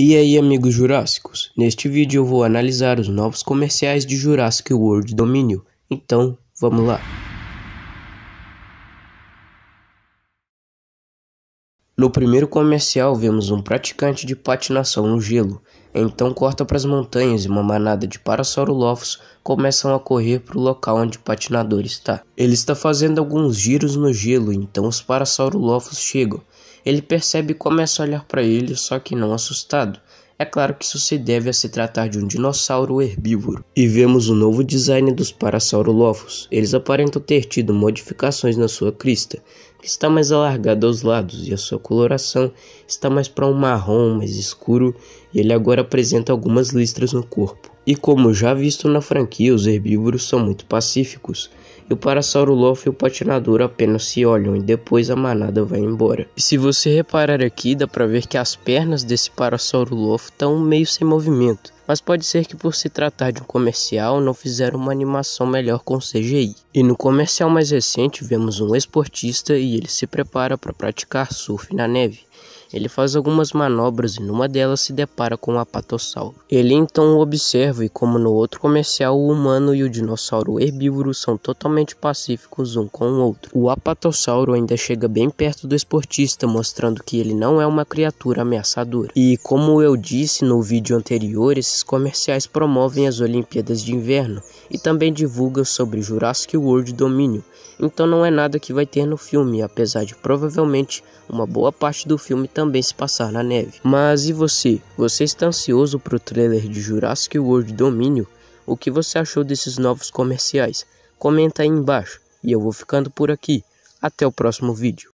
E aí amigos Jurássicos, neste vídeo eu vou analisar os novos comerciais de Jurassic World Dominion. então vamos lá. No primeiro comercial vemos um praticante de patinação no gelo, então corta para as montanhas e uma manada de parasaurolófos começam a correr para o local onde o patinador está. Ele está fazendo alguns giros no gelo, então os parasaurolófos chegam ele percebe e começa a olhar para ele, só que não assustado. É claro que isso se deve a se tratar de um dinossauro herbívoro. E vemos o novo design dos parasaurolophos. Eles aparentam ter tido modificações na sua crista, que está mais alargada aos lados e a sua coloração está mais para um marrom mais escuro e ele agora apresenta algumas listras no corpo. E como já visto na franquia, os herbívoros são muito pacíficos e o Parasaurolophus e o patinador apenas se olham e depois a manada vai embora. E se você reparar aqui, dá pra ver que as pernas desse Parasaurolophus estão meio sem movimento mas pode ser que por se tratar de um comercial não fizeram uma animação melhor com CGI. E no comercial mais recente vemos um esportista e ele se prepara para praticar surf na neve. Ele faz algumas manobras e numa delas se depara com um apatossauro. Ele então o observa e como no outro comercial, o humano e o dinossauro herbívoro são totalmente pacíficos um com o outro. O apatossauro ainda chega bem perto do esportista, mostrando que ele não é uma criatura ameaçadora. E como eu disse no vídeo anterior, esse comerciais promovem as Olimpíadas de Inverno e também divulgam sobre Jurassic World Domínio, então não é nada que vai ter no filme, apesar de provavelmente uma boa parte do filme também se passar na neve. Mas e você? Você está ansioso para o trailer de Jurassic World Domínio? O que você achou desses novos comerciais? Comenta aí embaixo e eu vou ficando por aqui. Até o próximo vídeo.